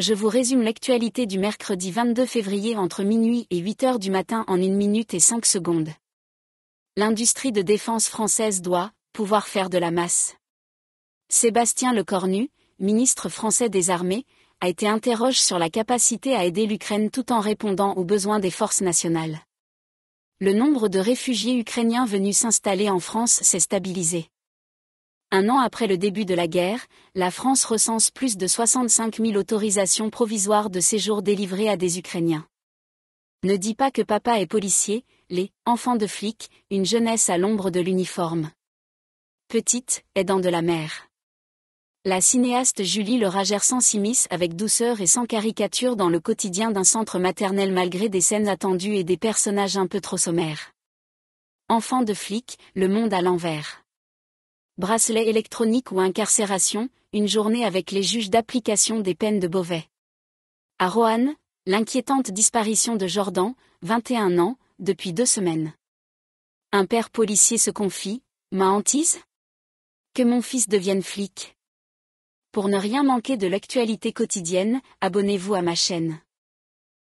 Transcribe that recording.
je vous résume l'actualité du mercredi 22 février entre minuit et 8 heures du matin en 1 minute et 5 secondes. L'industrie de défense française doit pouvoir faire de la masse. Sébastien Lecornu, ministre français des armées, a été interrogé sur la capacité à aider l'Ukraine tout en répondant aux besoins des forces nationales. Le nombre de réfugiés ukrainiens venus s'installer en France s'est stabilisé. Un an après le début de la guerre, la France recense plus de 65 000 autorisations provisoires de séjour délivrées à des Ukrainiens. Ne dis pas que papa est policier, les enfants de flics, une jeunesse à l'ombre de l'uniforme. Petite, aidant de la mère. La cinéaste Julie Le ragère sans simice avec douceur et sans caricature dans le quotidien d'un centre maternel malgré des scènes attendues et des personnages un peu trop sommaires. Enfants de flic, le monde à l'envers bracelet électronique ou incarcération, une journée avec les juges d'application des peines de Beauvais. À Roanne, l'inquiétante disparition de Jordan, 21 ans, depuis deux semaines. Un père policier se confie, ma hantise Que mon fils devienne flic. Pour ne rien manquer de l'actualité quotidienne, abonnez-vous à ma chaîne.